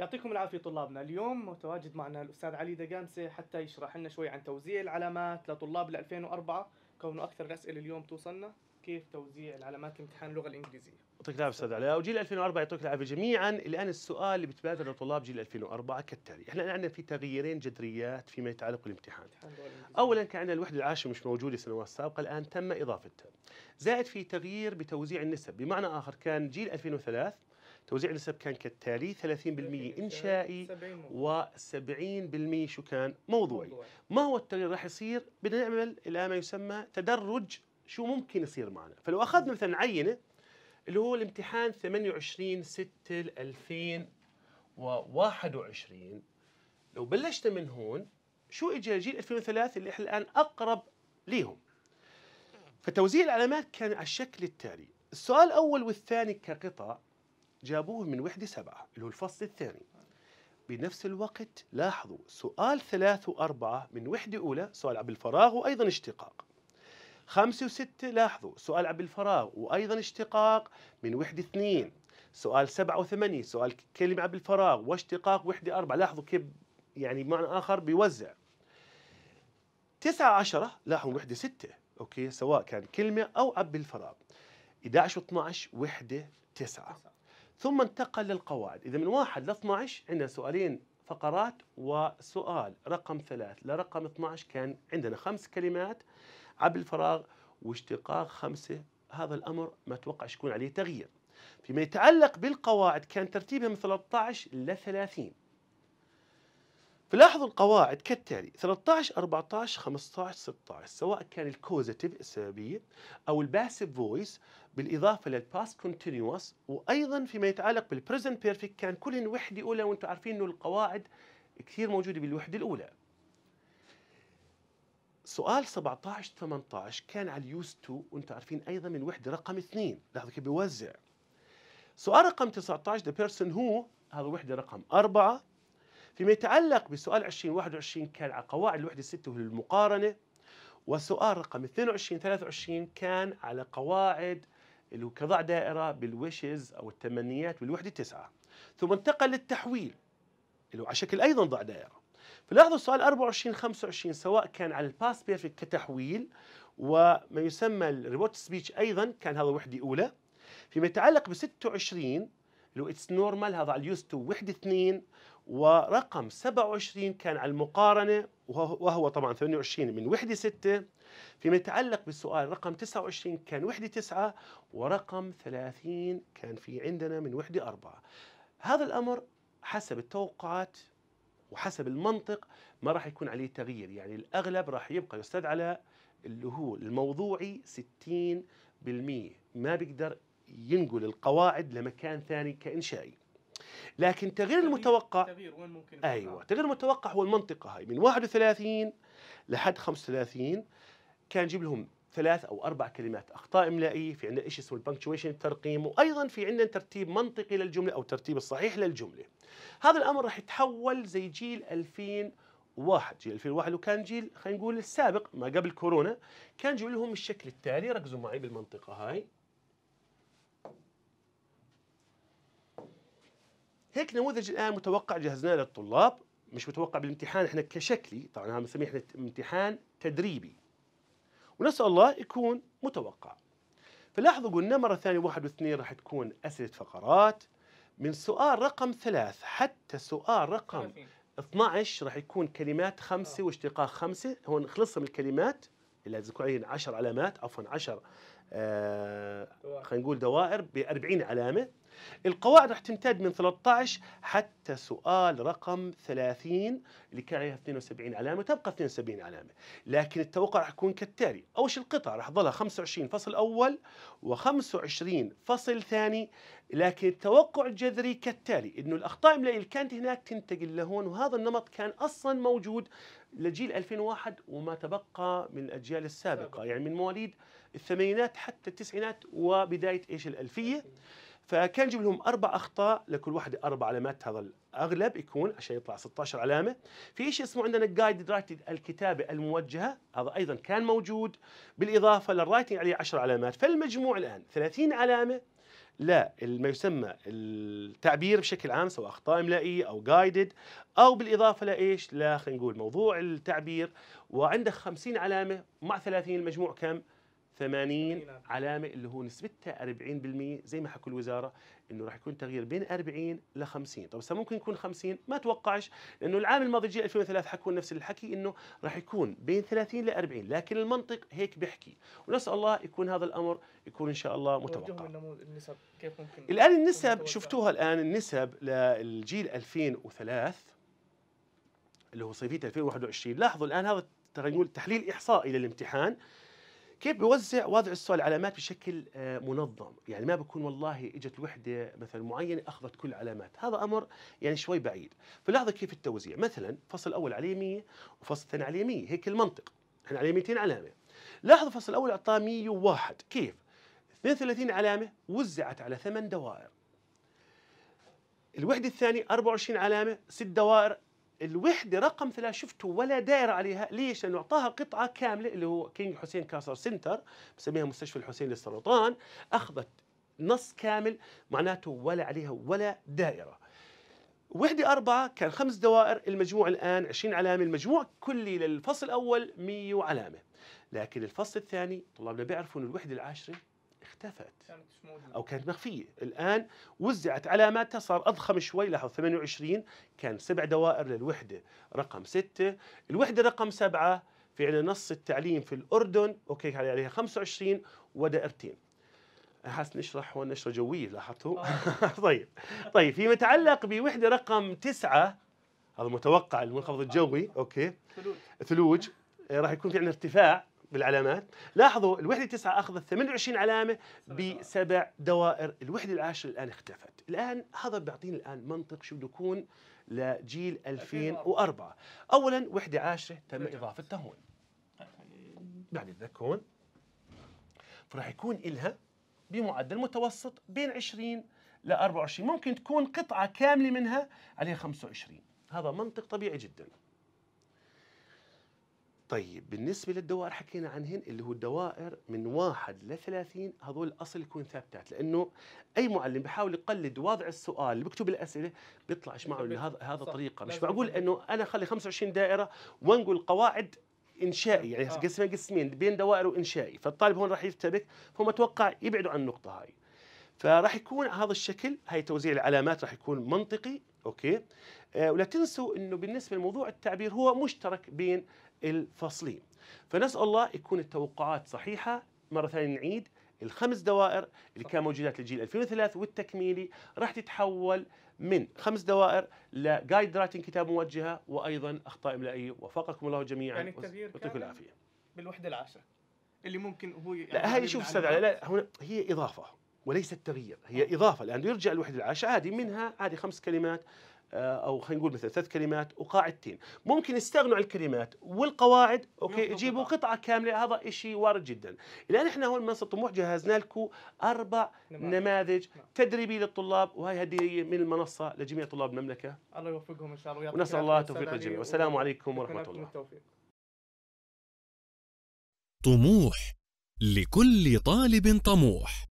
يعطيكم العافية طلابنا اليوم متواجد معنا الأستاذ علي دقامسة حتى يشرح لنا شوي عن توزيع العلامات لطلاب ال 2004 كونه أكثر الأسئلة اليوم توصلنا كيف توزيع العلامات لامتحان اللغه الانجليزيه يعطيك العافيه استاذ علاء وجيل 2004 يعطيك العافيه جميعا الان السؤال اللي بتبادر لطلاب جيل 2004 كالتالي احنا الان عندنا في تغييرين جذريات فيما يتعلق بالامتحان اولا كان عندنا الوحده العاشره مش موجوده السنوات السابقه الان تم اضافتها زائد في تغيير بتوزيع النسب بمعنى اخر كان جيل 2003 توزيع النسب كان كالتالي 30% إنشائي و70% شو كان موضوعي ما هو التغيير راح يصير بدنا نعمل الى ما يسمى تدرج شو ممكن يصير معنا فلو اخذنا مثلا عينه اللي هو الامتحان 28 6 2021 لو بلشنا من هون شو اجى جيل 2003 اللي احنا الان اقرب ليهم فتوزيع العلامات كان على الشكل التالي السؤال الاول والثاني كقطع جابوه من وحده سبعه اللي هو الفصل الثاني بنفس الوقت لاحظوا سؤال ثلاث وأربعة من وحدة أولى سؤال عبد الفراغ وأيضا اشتقاق خمسة وستة لاحظوا سؤال عبد الفراغ وأيضا اشتقاق من وحدة اثنين سؤال سبعة وثمانية سؤال كلمة عبد الفراغ واشتقاق وحدة أربعة لاحظوا كيف يعني بمعنى آخر بيوزع تسعة عشرة لاحظوا وحدة ستة أوكي سواء كان كلمة أو عبد الفراغ 11 و 12 وحدة تسعة ثم انتقل للقواعد إذا من واحد ل 12 عندنا سؤالين فقرات وسؤال رقم ثلاث لرقم 12 كان عندنا خمس كلمات عبر الفراغ واشتقاق خمسة هذا الأمر ما توقعش يكون عليه تغيير فيما يتعلق بالقواعد كان ترتيبها من 13 ل 30 فلاحظوا القواعد كالتالي 13 14 15 16 سواء كان الكوزيتيف السببيه او الباسيف فويس بالاضافه للباست كونتينوس وايضا فيما يتعلق بالبريزنت بيرفكت كان كل وحده اولى وانتم عارفين انه القواعد كثير موجوده بالوحده الاولى سؤال 17 18 كان على اليوز 2 وانتم عارفين ايضا من وحده رقم 2 لاحظوا كيف بيوزع سؤال رقم 19 ذا بيرسون هو هذا وحده رقم 4 فيما يتعلق بسؤال 2021 كان على قواعد الوحدة الستة للمقارنة وسؤال رقم 22 23 كان على قواعد اللي كضع دائرة بالويشز أو التمنيات بالوحدة التسعه ثم انتقل للتحويل اللي هو على شكل أيضا ضع دائرة فلاحظوا السؤال 24 25 سواء كان على الباس بيرفكت كتحويل وما يسمى الريبوت سبيتش أيضا كان هذا وحدة أولى فيما يتعلق ب 26 اللي اتس نورمال هذا على اليوز تو وحده اثنين ورقم 27 كان على المقارنه وهو طبعا 28 من وحده 6 فيما يتعلق بالسؤال رقم 29 كان وحده 9 ورقم 30 كان في عندنا من وحده 4 هذا الامر حسب التوقعات وحسب المنطق ما راح يكون عليه تغيير يعني الاغلب راح يبقى يستدعى على اللي هو الموضوعي 60% ما بيقدر ينقل القواعد لمكان ثاني كإنشائي لكن التغيير المتوقع التغيير وين ممكن ايوه التغيير المتوقع هو المنطقه هاي من 31 لحد 35 كان جيب لهم ثلاث او اربع كلمات اخطاء املائيه في عندنا شيء اسمه البنكتويشن الترقيم وايضا في عندنا ترتيب منطقي للجمله او الترتيب الصحيح للجمله هذا الامر راح يتحول زي جيل 2001 جيل 2001 وكان جيل خلينا نقول السابق ما قبل كورونا كان جيب لهم الشكل التالي ركزوا معي بالمنطقه هاي هيك نموذج الان متوقع جهزناه للطلاب مش متوقع بالامتحان احنا كشكلي طبعا هذا بنسميه احنا امتحان تدريبي ونسال الله يكون متوقع فلاحظوا قلنا مره ثانيه واحد واثنين راح تكون اسئله فقرات من سؤال رقم ثلاث حتى سؤال رقم 12 راح يكون كلمات خمسه آه. واشتقاق خمسه هون خلصنا من الكلمات اللي تعين 10 علامات عفوا 10 آه خلينا نقول دوائر ب 40 علامه القواعد راح تمتد من 13 حتى سؤال رقم 30 اللي كان عليها 72 علامه تبقى 72 علامه لكن التوقع راح يكون كالتالي اول شيء القطع راح تظلها 25 فصل اول و25 فصل ثاني لكن التوقع الجذري كالتالي انه الاخطاء اللي كانت هناك تنتقل لهون وهذا النمط كان اصلا موجود لجيل 2001 وما تبقى من الأجيال السابقة يعني من مواليد الثمانينات حتى التسعينات وبداية إيش الألفية فكان جيب لهم أربع أخطاء لكل واحد أربع علامات هذا الأغلب يكون عشان يطلع 16 علامة في شيء اسمه عندنا الجايد رايتنج الكتابة الموجهة هذا أيضا كان موجود بالإضافة للرايتنج عليه 10 علامات فالمجموع الآن 30 علامة لا ما يسمى التعبير بشكل عام سواء اخطاء املائيه او جايدد او بالاضافه لايش؟ لا خلينا نقول موضوع التعبير وعنده 50 علامه مع 30 المجموع كم؟ 80 علامه اللي هو نسبتها 40% زي ما حكوا الوزاره انه راح يكون تغيير بين 40 ل 50 طب هسه ممكن يكون 50 ما توقعش لانه العام الماضي جي 2003 حكوا نفس الحكي انه راح يكون بين 30 ل 40 لكن المنطق هيك بيحكي ونسال الله يكون هذا الامر يكون ان شاء الله متوقع النسب كيف ممكن الان النسب شفتوها الان النسب للجيل 2003 اللي هو صيفيه 2021 لاحظوا الان هذا تغير تحليل احصائي للامتحان كيف بيوزع وضع السؤال العلامات بشكل آه، منظم يعني ما بكون والله اجت وحده مثلا معينه اخذت كل العلامات هذا امر يعني شوي بعيد فلاحظوا كيف التوزيع مثلا فصل اول عليه 100 وفصل ثاني عليه 100 هيك المنطق احنا عليه 200 علامه لاحظوا الفصل الاول اعطاه 101 كيف 32 علامه وزعت على ثمان دوائر الوحده الثانيه 24 علامه ست دوائر الوحده رقم ثلاث شفته ولا داير عليها ليش؟ لانه اعطاها قطعه كامله اللي هو كينج حسين كاسر سنتر بسميها مستشفى الحسين للسرطان اخذت نص كامل معناته ولا عليها ولا دائره. وحده أربعة كان خمس دوائر المجموع الآن 20 علامة المجموع كلي للفصل الأول 100 علامة لكن الفصل الثاني طلابنا بيعرفوا أن الوحدة العاشرة اختفت كانت موجودة أو كانت مخفية الآن وزعت علاماتها صار أضخم شوي لاحظ 28 كان سبع دوائر للوحدة رقم ستة الوحدة رقم سبعة في عندنا نص التعليم في الأردن أوكي عليها 25 ودائرتين حاسس نشرح هون نشرة جوية لاحظتوا آه. طيب طيب فيما يتعلق بوحدة رقم تسعة هذا متوقع المنخفض الجوي آه. أوكي ثلوج ثلوج راح يكون في عندنا ارتفاع بالعلامات لاحظوا الوحدة تسعة أخذت 28 علامة بسبع دوائر الوحدة العاشرة الآن اختفت الآن هذا بيعطيني الآن منطق شو بده يكون لجيل 2004 أولا وحدة عاشرة تم إضافتها هون يعني ذاك هون فراح يكون إلها بمعدل متوسط بين 20 ل 24 ممكن تكون قطعة كاملة منها عليها 25 هذا منطق طبيعي جداً طيب بالنسبة للدوائر حكينا عنهن اللي هو الدوائر من واحد ل 30 هذول الأصل يكون ثابتات لأنه أي معلم بحاول يقلد وضع السؤال اللي بكتب الأسئلة بيطلعش معه إنه هذا هذا طريقة مش معقول إنه أنا أخلي 25 دائرة وأنقل قواعد انشائي يعني آه. قسمين قسمين بين دوائر وانشائي فالطالب هون راح يرتبك فهم اتوقع يبعدوا عن النقطه هاي فراح يكون هذا الشكل هي توزيع العلامات راح يكون منطقي اوكي آه ولا تنسوا انه بالنسبه لموضوع التعبير هو مشترك بين الفصلي فنسال الله يكون التوقعات صحيحه مره ثانيه نعيد الخمس دوائر اللي كان موجودات للجيل 2003 والتكميلي راح تتحول من خمس دوائر لجايد رايتنج كتاب موجهه وايضا اخطاء املائيه وفقكم الله جميعا يعني التغيير يعطيكم العافيه بالوحده العاشره اللي ممكن هو يعني لا هي شوف استاذ علي لا هنا هي اضافه وليست تغيير هي اضافه لانه يرجع الوحده العاشره عادي منها عادي خمس كلمات آه، او خلينا نقول مثلا ثلاث كلمات وقاعدتين ممكن يستغنوا عن الكلمات والقواعد اوكي يجيبوا قطعه كامله هذا شيء وارد جدا الان احنا هون منصه طموح جهزنا لكم اربع نماذج, نماذج نعم. تدريبي للطلاب وهي هديه من المنصه لجميع طلاب المملكه الله يوفقهم ان شاء الله ونسال الله التوفيق للجميع والسلام عليكم ورحمه الله التوفيق. طموح لكل طالب طموح